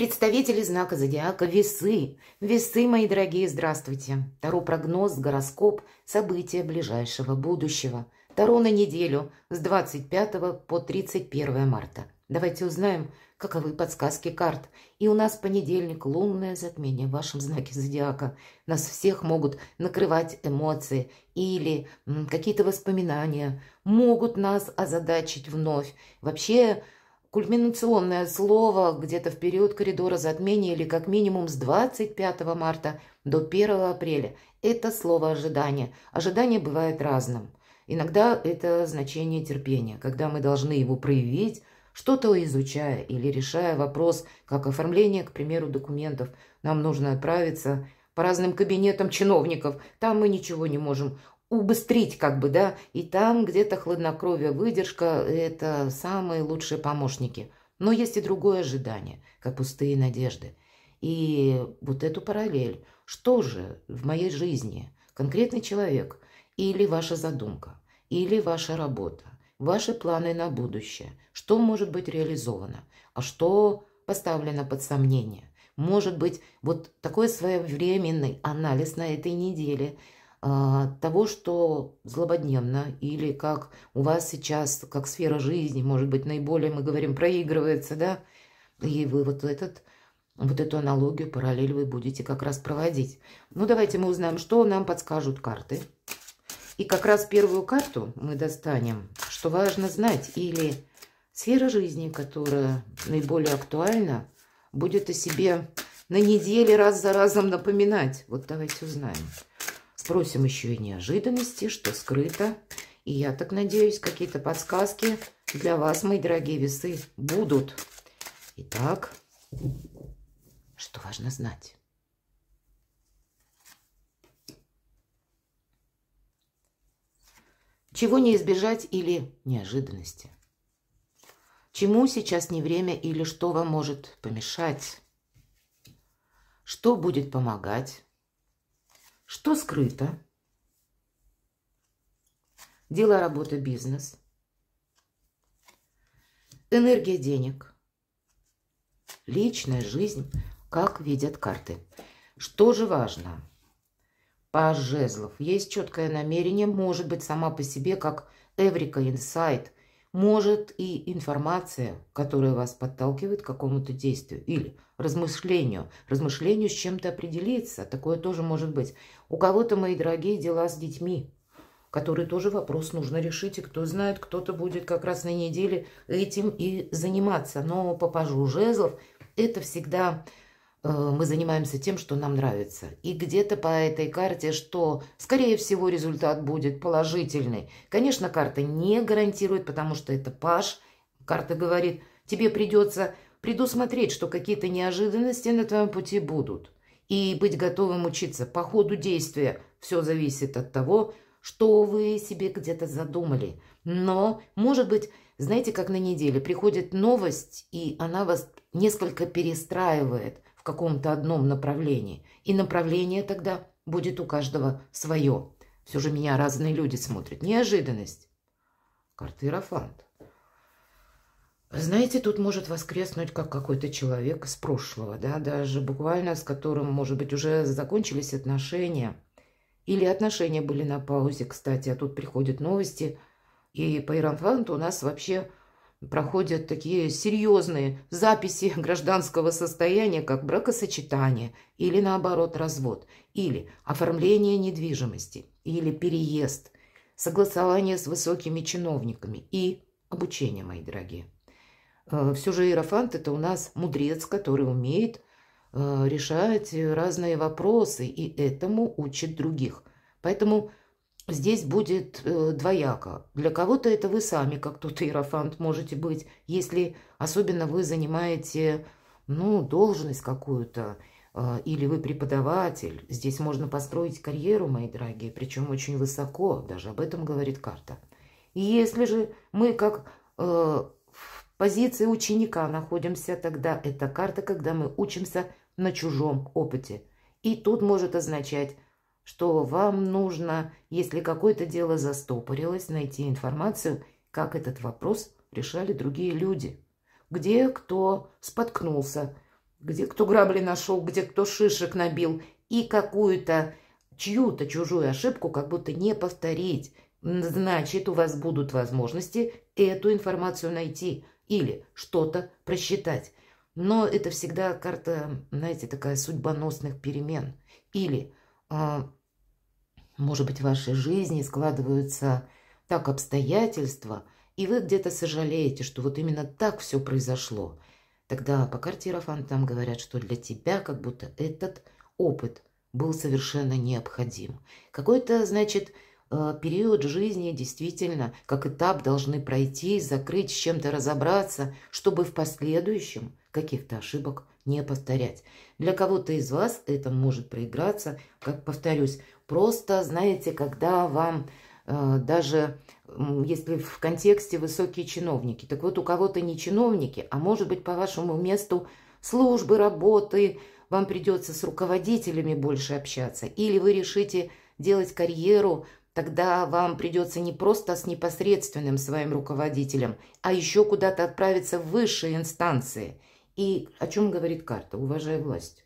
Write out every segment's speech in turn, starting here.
Представители знака зодиака Весы. Весы, мои дорогие, здравствуйте. Таро прогноз, гороскоп, события ближайшего будущего. Таро на неделю с 25 по 31 марта. Давайте узнаем, каковы подсказки карт. И у нас понедельник, лунное затмение в вашем знаке зодиака. Нас всех могут накрывать эмоции или какие-то воспоминания. Могут нас озадачить вновь. Вообще Кульминационное слово где-то в период коридора затмения или как минимум с 25 марта до 1 апреля – это слово ожидания. Ожидание бывает разным. Иногда это значение терпения, когда мы должны его проявить, что-то изучая или решая вопрос, как оформление, к примеру, документов. Нам нужно отправиться по разным кабинетам чиновников. Там мы ничего не можем убыстрить как бы, да, и там где-то хладнокровие, выдержка – это самые лучшие помощники. Но есть и другое ожидание, как пустые надежды. И вот эту параллель, что же в моей жизни конкретный человек или ваша задумка, или ваша работа, ваши планы на будущее, что может быть реализовано, а что поставлено под сомнение. Может быть, вот такой своевременный анализ на этой неделе – а, того, что злободневно или как у вас сейчас, как сфера жизни, может быть, наиболее, мы говорим, проигрывается, да, и вы вот этот вот эту аналогию, параллель вы будете как раз проводить. Ну, давайте мы узнаем, что нам подскажут карты. И как раз первую карту мы достанем, что важно знать, или сфера жизни, которая наиболее актуальна, будет о себе на неделе раз за разом напоминать. Вот давайте узнаем. Просим еще и неожиданности, что скрыто. И я так надеюсь, какие-то подсказки для вас, мои дорогие весы, будут. Итак, что важно знать? Чего не избежать или неожиданности? Чему сейчас не время или что вам может помешать? Что будет помогать? Что скрыто? Дела, работа, бизнес. Энергия денег. Личная жизнь, как видят карты. Что же важно? Паж Есть четкое намерение, может быть, сама по себе, как Эврика Инсайт – может и информация, которая вас подталкивает к какому-то действию или размышлению, размышлению с чем-то определиться, такое тоже может быть. У кого-то, мои дорогие, дела с детьми, который тоже вопрос нужно решить, и кто знает, кто-то будет как раз на неделе этим и заниматься. Но по пажу жезлов это всегда Э, мы занимаемся тем, что нам нравится. И где-то по этой карте, что, скорее всего, результат будет положительный. Конечно, карта не гарантирует, потому что это паш. Карта говорит, тебе придется предусмотреть, что какие-то неожиданности на твоем пути будут. И быть готовым учиться. По ходу действия все зависит от того, что вы себе где-то задумали. Но, может быть, знаете, как на неделе приходит новость, и она вас несколько перестраивает – в каком-то одном направлении. И направление тогда будет у каждого свое. Все же меня разные люди смотрят. Неожиданность. Карты Иерофант. Знаете, тут может воскреснуть как какой-то человек из прошлого, да, даже буквально с которым, может быть, уже закончились отношения. Или отношения были на паузе, кстати, а тут приходят новости. И по Иерофанту у нас вообще проходят такие серьезные записи гражданского состояния, как бракосочетание или, наоборот, развод, или оформление недвижимости, или переезд, согласование с высокими чиновниками и обучение, мои дорогие. Э, Все же Иерофант – это у нас мудрец, который умеет э, решать разные вопросы, и этому учит других. Поэтому здесь будет э, двояко. Для кого-то это вы сами, как тут иерофант, можете быть, если особенно вы занимаете, ну, должность какую-то, э, или вы преподаватель. Здесь можно построить карьеру, мои дорогие, причем очень высоко, даже об этом говорит карта. И если же мы как э, в позиции ученика находимся, тогда это карта, когда мы учимся на чужом опыте. И тут может означать что вам нужно, если какое-то дело застопорилось, найти информацию, как этот вопрос решали другие люди. Где кто споткнулся, где кто грабли нашел, где кто шишек набил, и какую-то чью-то чужую ошибку как будто не повторить. Значит, у вас будут возможности эту информацию найти или что-то просчитать. Но это всегда карта, знаете, такая судьбоносных перемен. Или э, может быть, в вашей жизни складываются так обстоятельства, и вы где-то сожалеете, что вот именно так все произошло. Тогда по карте там говорят, что для тебя как будто этот опыт был совершенно необходим. Какой-то, значит, э, период жизни действительно, как этап должны пройти, закрыть, с чем-то разобраться, чтобы в последующем каких-то ошибок не повторять. Для кого-то из вас это может проиграться, как повторюсь, Просто, знаете, когда вам э, даже, если в контексте высокие чиновники, так вот у кого-то не чиновники, а может быть по вашему месту службы, работы, вам придется с руководителями больше общаться, или вы решите делать карьеру, тогда вам придется не просто с непосредственным своим руководителем, а еще куда-то отправиться в высшие инстанции. И о чем говорит карта? Уважай власть.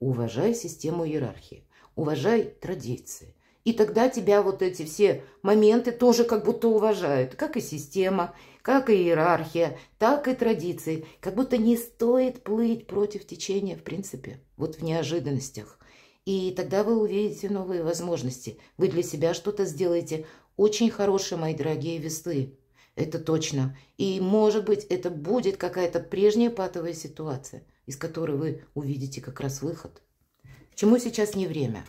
Уважай систему иерархии уважай традиции. И тогда тебя вот эти все моменты тоже как будто уважают, как и система, как и иерархия, так и традиции. Как будто не стоит плыть против течения, в принципе, вот в неожиданностях. И тогда вы увидите новые возможности. Вы для себя что-то сделаете очень хорошие, мои дорогие весы. Это точно. И, может быть, это будет какая-то прежняя патовая ситуация, из которой вы увидите как раз выход чему сейчас не время.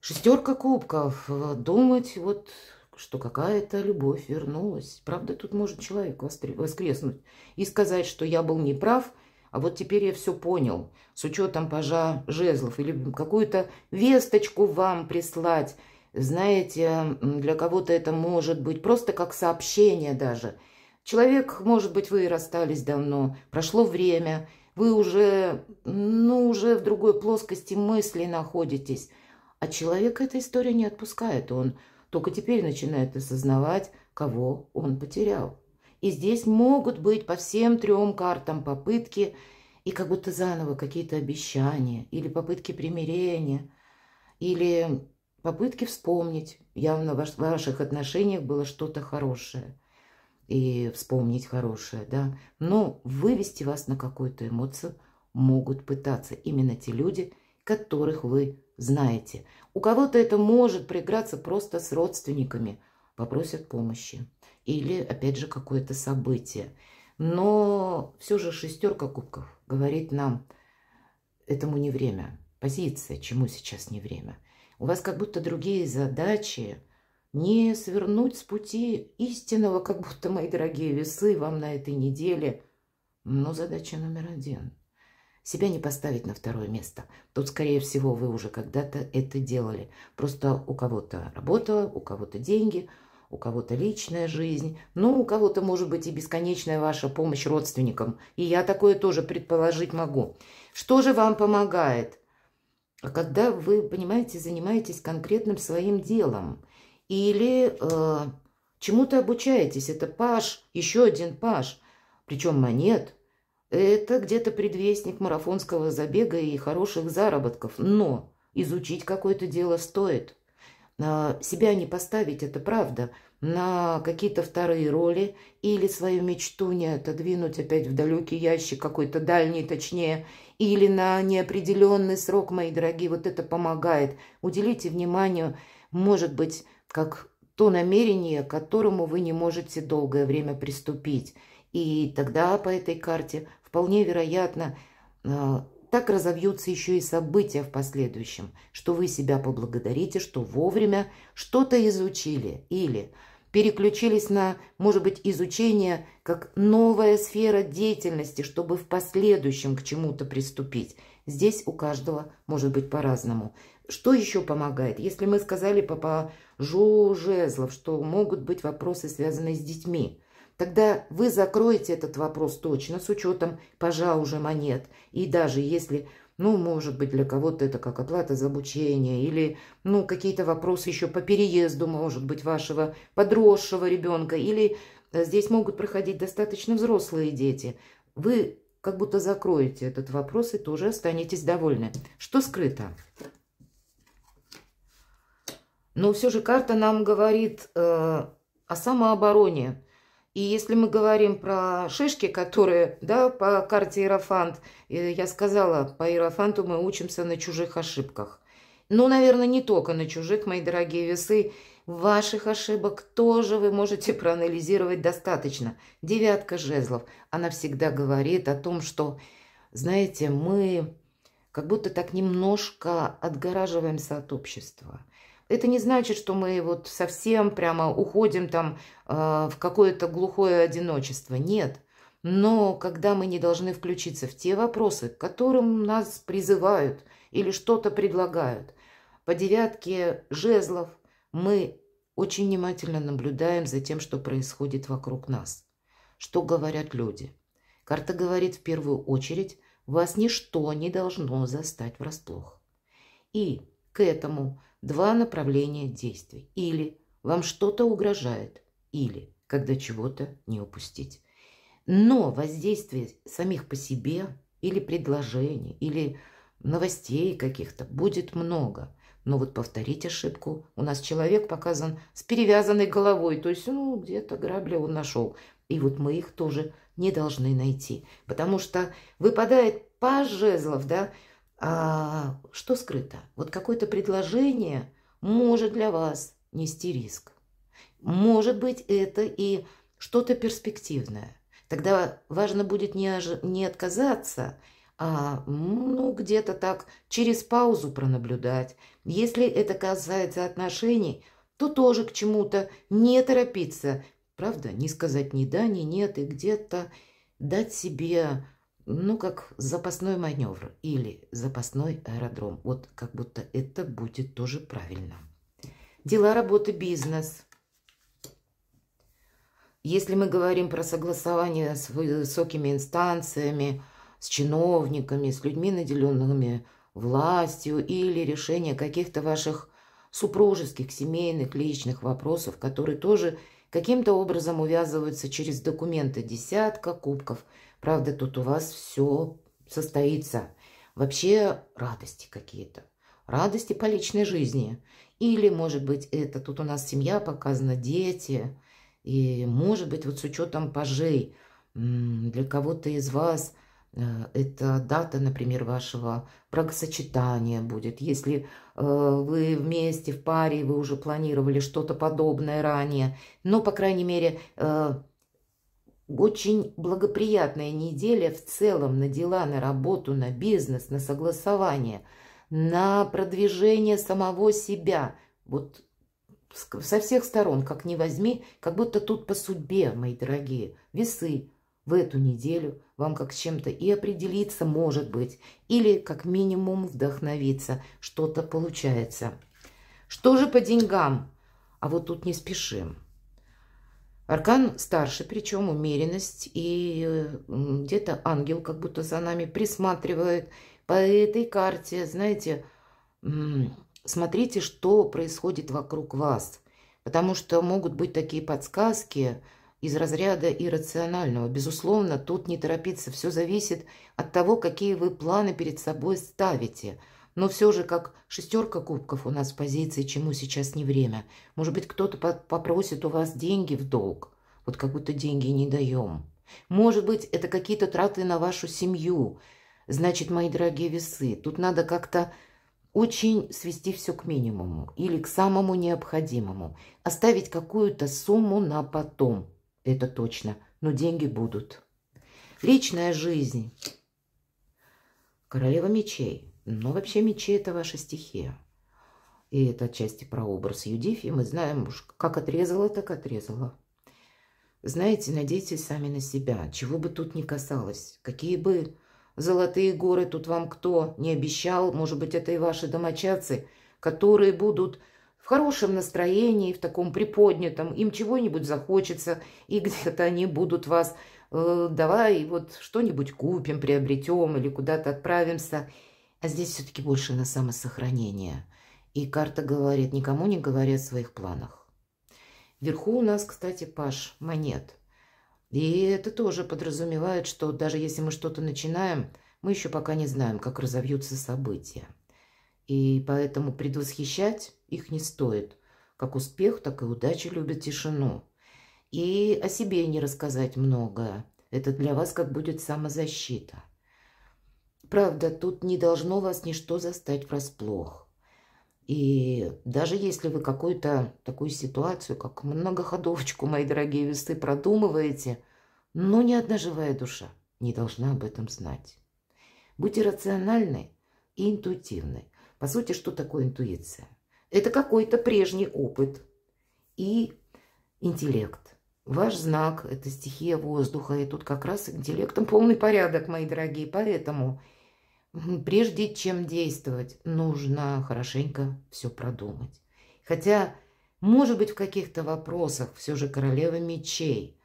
Шестерка кубков. Думать вот, что какая-то любовь вернулась. Правда, тут может человек воскреснуть и сказать, что я был неправ, а вот теперь я все понял. С учетом пожа жезлов или какую-то весточку вам прислать. Знаете, для кого-то это может быть просто как сообщение даже. Человек, может быть, вы расстались давно, прошло время – вы уже, ну, уже в другой плоскости мысли находитесь. А человек эта история не отпускает. Он только теперь начинает осознавать, кого он потерял. И здесь могут быть по всем трем картам попытки и как будто заново какие-то обещания или попытки примирения, или попытки вспомнить. Явно в ваших отношениях было что-то хорошее – и вспомнить хорошее, да. Но вывести вас на какую-то эмоцию могут пытаться именно те люди, которых вы знаете. У кого-то это может проиграться просто с родственниками, попросят помощи. Или, опять же, какое-то событие. Но все же шестерка кубков говорит нам, этому не время. Позиция, чему сейчас не время. У вас как будто другие задачи – не свернуть с пути истинного, как будто, мои дорогие весы, вам на этой неделе. Но задача номер один. Себя не поставить на второе место. Тут, скорее всего, вы уже когда-то это делали. Просто у кого-то работа, у кого-то деньги, у кого-то личная жизнь. Ну, у кого-то, может быть, и бесконечная ваша помощь родственникам. И я такое тоже предположить могу. Что же вам помогает? А когда вы, понимаете, занимаетесь конкретным своим делом – или э, чему-то обучаетесь. Это паш, еще один паш, причем монет. Это где-то предвестник марафонского забега и хороших заработков. Но изучить какое-то дело стоит. Э, себя не поставить, это правда, на какие-то вторые роли или свою мечту не отодвинуть опять в далекий ящик, какой-то дальний точнее, или на неопределенный срок, мои дорогие, вот это помогает. Уделите внимание, может быть, как то намерение, к которому вы не можете долгое время приступить. И тогда по этой карте вполне вероятно а, так разовьются еще и события в последующем, что вы себя поблагодарите, что вовремя что-то изучили или переключились на, может быть, изучение как новая сфера деятельности, чтобы в последующем к чему-то приступить. Здесь у каждого может быть по-разному. Что еще помогает? Если мы сказали по жу жезлов, что могут быть вопросы, связанные с детьми, тогда вы закроете этот вопрос точно с учетом пажа уже монет. И даже если, ну, может быть, для кого-то это как оплата за обучение или, ну, какие-то вопросы еще по переезду, может быть, вашего подросшего ребенка или э, здесь могут проходить достаточно взрослые дети. Вы как будто закроете этот вопрос и тоже останетесь довольны. Что скрыто? Но все же карта нам говорит э, о самообороне. И если мы говорим про шишки, которые, да, по карте Иерофант, э, я сказала, по Иерофанту мы учимся на чужих ошибках. Но, ну, наверное, не только на чужих, мои дорогие весы. Ваших ошибок тоже вы можете проанализировать достаточно. Девятка жезлов, она всегда говорит о том, что, знаете, мы как будто так немножко отгораживаемся от общества – это не значит, что мы вот совсем прямо уходим там э, в какое-то глухое одиночество. Нет. Но когда мы не должны включиться в те вопросы, к которым нас призывают или что-то предлагают, по девятке жезлов мы очень внимательно наблюдаем за тем, что происходит вокруг нас, что говорят люди. Карта говорит в первую очередь, вас ничто не должно застать врасплох. И к этому два направления действий. Или вам что-то угрожает, или когда чего-то не упустить. Но воздействие самих по себе или предложений, или новостей каких-то будет много. Но вот повторить ошибку. У нас человек показан с перевязанной головой, то есть, ну, где-то грабли он нашел. И вот мы их тоже не должны найти, потому что выпадает паж жезлов, да, а что скрыто? Вот какое-то предложение может для вас нести риск. Может быть, это и что-то перспективное. Тогда важно будет не, ож... не отказаться, а ну, где-то так через паузу пронаблюдать. Если это касается отношений, то тоже к чему-то не торопиться. Правда, не сказать ни да, ни нет, и где-то дать себе ну, как запасной маневр или запасной аэродром. Вот как будто это будет тоже правильно. Дела работы бизнес. Если мы говорим про согласование с высокими инстанциями, с чиновниками, с людьми, наделенными властью или решение каких-то ваших супружеских, семейных, личных вопросов, которые тоже каким-то образом увязываются через документы десятка кубков. Правда, тут у вас все состоится. Вообще радости какие-то. Радости по личной жизни. Или, может быть, это тут у нас семья показана, дети. И, может быть, вот с учетом пожей для кого-то из вас – Э, это дата, например, вашего бракосочетания будет. Если э, вы вместе в паре, вы уже планировали что-то подобное ранее, но, по крайней мере, э, очень благоприятная неделя в целом на дела, на работу, на бизнес, на согласование, на продвижение самого себя. Вот со всех сторон, как ни возьми, как будто тут по судьбе, мои дорогие, весы в эту неделю – вам как чем-то и определиться, может быть, или как минимум вдохновиться, что-то получается. Что же по деньгам? А вот тут не спешим. Аркан старше, причем умеренность, и где-то ангел как будто за нами присматривает по этой карте, знаете, смотрите, что происходит вокруг вас, потому что могут быть такие подсказки, из разряда иррационального. Безусловно, тут не торопиться, все зависит от того, какие вы планы перед собой ставите. Но все же, как шестерка кубков у нас в позиции, чему сейчас не время. Может быть, кто-то попросит у вас деньги в долг. Вот как будто деньги не даем. Может быть, это какие-то траты на вашу семью. Значит, мои дорогие весы, тут надо как-то очень свести все к минимуму или к самому необходимому, оставить какую-то сумму на потом – это точно, но деньги будут. Личная жизнь. Королева мечей. Ну, вообще, мечи – это ваша стихия. И это отчасти про образ Юдифи. Мы знаем уж, как отрезала, так отрезала. Знаете, надейтесь сами на себя, чего бы тут ни касалось, какие бы золотые горы тут вам кто не обещал, может быть, это и ваши домочадцы, которые будут в хорошем настроении, в таком приподнятом, им чего-нибудь захочется, и где-то они будут вас, э, давай вот что-нибудь купим, приобретем или куда-то отправимся. А здесь все-таки больше на самосохранение. И карта говорит, никому не говорят о своих планах. Вверху у нас, кстати, паш монет. И это тоже подразумевает, что даже если мы что-то начинаем, мы еще пока не знаем, как разовьются события. И поэтому предвосхищать их не стоит. Как успех, так и удача любят тишину. И о себе не рассказать многое. Это для вас как будет самозащита. Правда, тут не должно вас ничто застать врасплох. И даже если вы какую-то такую ситуацию, как многоходовочку, мои дорогие весы, продумываете, но ни одна живая душа не должна об этом знать. Будьте рациональны и интуитивны. По сути, что такое интуиция? Это какой-то прежний опыт и интеллект. Ваш знак – это стихия воздуха, и тут как раз интеллектом полный порядок, мои дорогие. Поэтому прежде чем действовать, нужно хорошенько все продумать. Хотя, может быть, в каких-то вопросах все же королева мечей.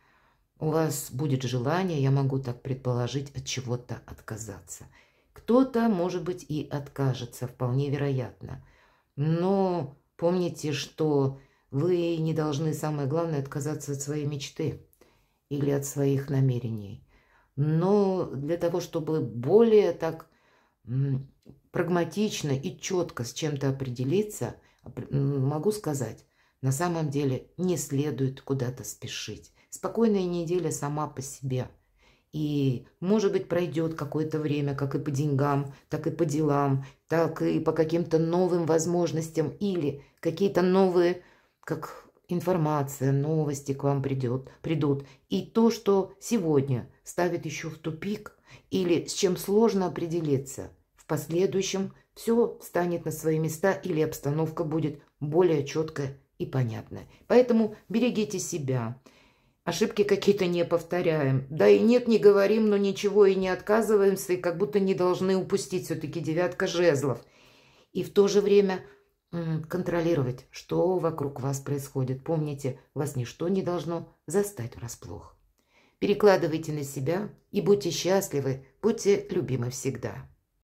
У вас будет желание, я могу так предположить, от чего-то отказаться – кто-то, может быть, и откажется, вполне вероятно. Но помните, что вы не должны, самое главное, отказаться от своей мечты или от своих намерений. Но для того, чтобы более так прагматично и четко с чем-то определиться, могу сказать, на самом деле не следует куда-то спешить. Спокойная неделя сама по себе – и, может быть, пройдет какое-то время, как и по деньгам, так и по делам, так и по каким-то новым возможностям или какие-то новые, как информация, новости к вам придет, придут. И то, что сегодня ставит еще в тупик или с чем сложно определиться, в последующем все встанет на свои места или обстановка будет более четкая и понятная. Поэтому берегите себя, Ошибки какие-то не повторяем. Да и нет, не говорим, но ничего и не отказываемся, и как будто не должны упустить все-таки девятка жезлов. И в то же время контролировать, что вокруг вас происходит. Помните, вас ничто не должно застать врасплох. Перекладывайте на себя и будьте счастливы, будьте любимы всегда.